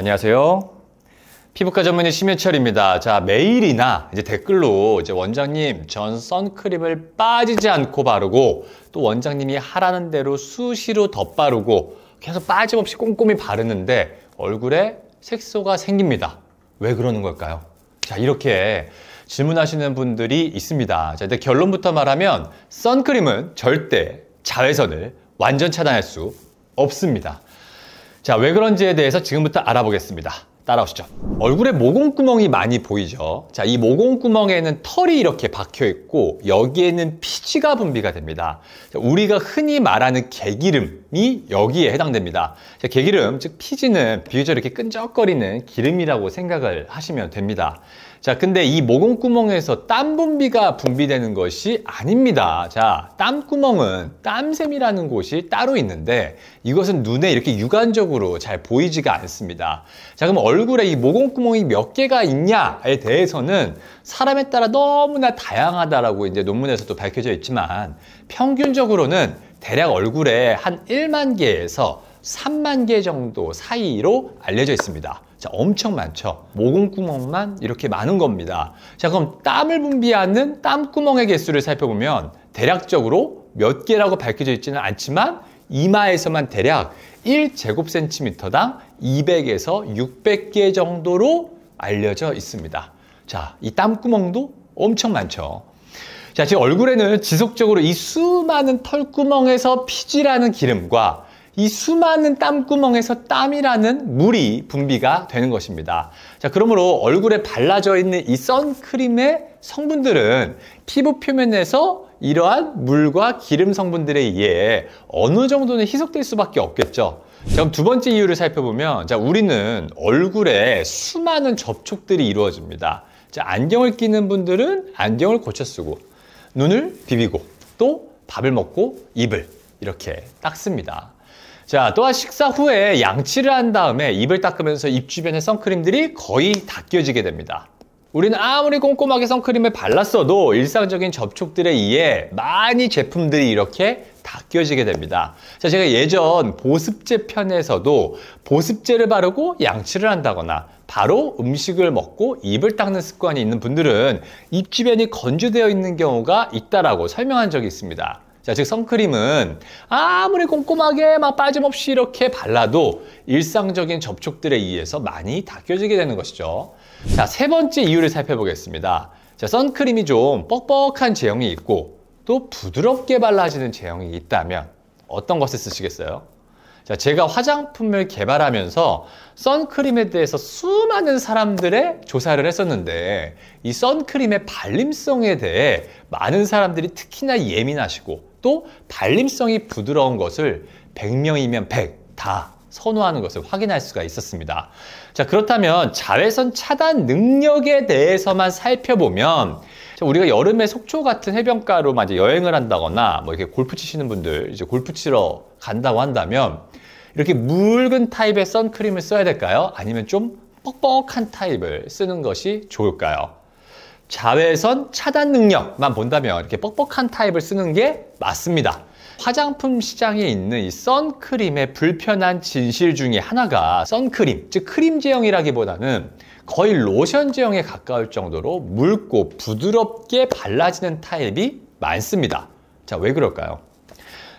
안녕하세요. 피부과 전문의 심해철입니다. 자, 메일이나 이제 댓글로 이제 원장님 전 선크림을 빠지지 않고 바르고 또 원장님이 하라는 대로 수시로 덧바르고 계속 빠짐없이 꼼꼼히 바르는데 얼굴에 색소가 생깁니다. 왜 그러는 걸까요? 자, 이렇게 질문하시는 분들이 있습니다. 자, 일단 결론부터 말하면 선크림은 절대 자외선을 완전 차단할 수 없습니다. 자, 왜 그런지에 대해서 지금부터 알아보겠습니다. 따라오시죠. 얼굴에 모공구멍이 많이 보이죠. 자, 이 모공구멍에는 털이 이렇게 박혀 있고 여기에는 피지가 분비가 됩니다. 자, 우리가 흔히 말하는 개기름이 여기에 해당됩니다. 자, 개기름, 즉 피지는 비유적으로 이렇게 끈적거리는 기름이라고 생각을 하시면 됩니다. 자, 근데 이 모공구멍에서 땀 분비가 분비되는 것이 아닙니다. 자, 땀구멍은 땀샘이라는 곳이 따로 있는데 이것은 눈에 이렇게 육안적으로잘 보이지가 않습니다. 자, 그럼 얼 얼굴에 이 모공구멍이 몇 개가 있냐에 대해서는 사람에 따라 너무나 다양하다라고 이제 논문에서도 밝혀져 있지만 평균적으로는 대략 얼굴에 한 1만 개에서 3만 개 정도 사이로 알려져 있습니다. 자, 엄청 많죠. 모공구멍만 이렇게 많은 겁니다. 자, 그럼 땀을 분비하는 땀구멍의 개수를 살펴보면 대략적으로 몇 개라고 밝혀져 있지는 않지만 이마에서만 대략 1제곱센티미터당 200에서 600개 정도로 알려져 있습니다. 자, 이 땀구멍도 엄청 많죠. 자, 제 얼굴에는 지속적으로 이 수많은 털구멍에서 피지라는 기름과 이 수많은 땀구멍에서 땀이라는 물이 분비가 되는 것입니다. 자, 그러므로 얼굴에 발라져 있는 이 선크림의 성분들은 피부 표면에서 이러한 물과 기름 성분들에 의해 어느 정도는 희석될 수밖에 없겠죠. 그럼 두 번째 이유를 살펴보면 자 우리는 얼굴에 수많은 접촉들이 이루어집니다. 자 안경을 끼는 분들은 안경을 고쳐 쓰고 눈을 비비고 또 밥을 먹고 입을 이렇게 닦습니다. 자, 또한 식사 후에 양치를 한 다음에 입을 닦으면서 입 주변의 선크림들이 거의 다끼 껴지게 됩니다. 우리는 아무리 꼼꼼하게 선크림을 발랐어도 일상적인 접촉들에 의해 많이 제품들이 이렇게 다 끼어지게 됩니다. 자, 제가 예전 보습제 편에서도 보습제를 바르고 양치를 한다거나 바로 음식을 먹고 입을 닦는 습관이 있는 분들은 입 주변이 건조되어 있는 경우가 있다라고 설명한 적이 있습니다. 자, 즉 선크림은 아무리 꼼꼼하게 막 빠짐없이 이렇게 발라도 일상적인 접촉들에 의해서 많이 닦여지게 되는 것이죠. 자, 세 번째 이유를 살펴보겠습니다. 자, 선크림이 좀 뻑뻑한 제형이 있고 또 부드럽게 발라지는 제형이 있다면 어떤 것을 쓰시겠어요? 자, 제가 화장품을 개발하면서 선크림에 대해서 수많은 사람들의 조사를 했었는데 이 선크림의 발림성에 대해 많은 사람들이 특히나 예민하시고 또 발림성이 부드러운 것을 100명이면 100 다 선호하는 것을 확인할 수가 있었습니다. 자 그렇다면 자외선 차단 능력에 대해서만 살펴보면 우리가 여름에 속초 같은 해변가로 이제 여행을 한다거나 뭐 이렇게 골프 치시는 분들 이제 골프 치러 간다고 한다면 이렇게 묽은 타입의 선크림을 써야 될까요? 아니면 좀 뻑뻑한 타입을 쓰는 것이 좋을까요? 자외선 차단 능력만 본다면 이렇게 뻑뻑한 타입을 쓰는 게 맞습니다. 화장품 시장에 있는 이 선크림의 불편한 진실 중에 하나가 선크림, 즉 크림 제형이라기보다는 거의 로션 제형에 가까울 정도로 묽고 부드럽게 발라지는 타입이 많습니다. 자, 왜 그럴까요?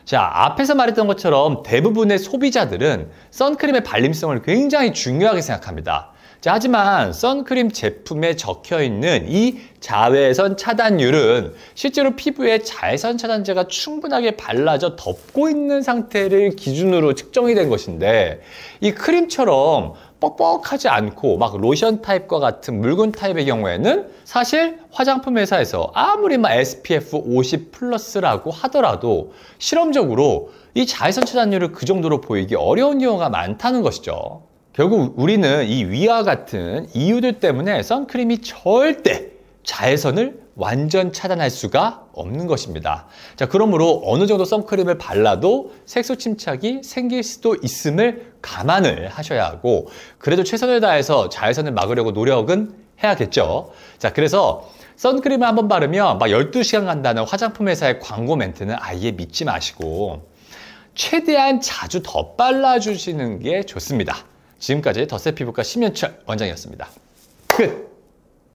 자, 앞에서 말했던 것처럼 대부분의 소비자들은 선크림의 발림성을 굉장히 중요하게 생각합니다. 자, 하지만 선크림 제품에 적혀 있는 이 자외선 차단율은 실제로 피부에 자외선 차단제가 충분하게 발라져 덮고 있는 상태를 기준으로 측정이 된 것인데 이 크림처럼 뻑뻑하지 않고 막 로션 타입과 같은 물건 타입의 경우에는 사실 화장품 회사에서 아무리 막 SPF 50 플러스라고 하더라도 실험적으로 이 자외선 차단율을 그 정도로 보이기 어려운 경우가 많다는 것이죠. 결국 우리는 이 위와 같은 이유들 때문에 선크림이 절대 자외선을 완전 차단할 수가 없는 것입니다. 자, 그러므로 어느 정도 선크림을 발라도 색소 침착이 생길 수도 있음을 감안을 하셔야 하고 그래도 최선을 다해서 자외선을 막으려고 노력은 해야겠죠. 자, 그래서 선크림을 한번 바르면 막 12시간 간다는 화장품 회사의 광고 멘트는 아예 믿지 마시고 최대한 자주 더발라주시는게 좋습니다. 지금까지 더새 피부과 심현철 원장이었습니다. 끝!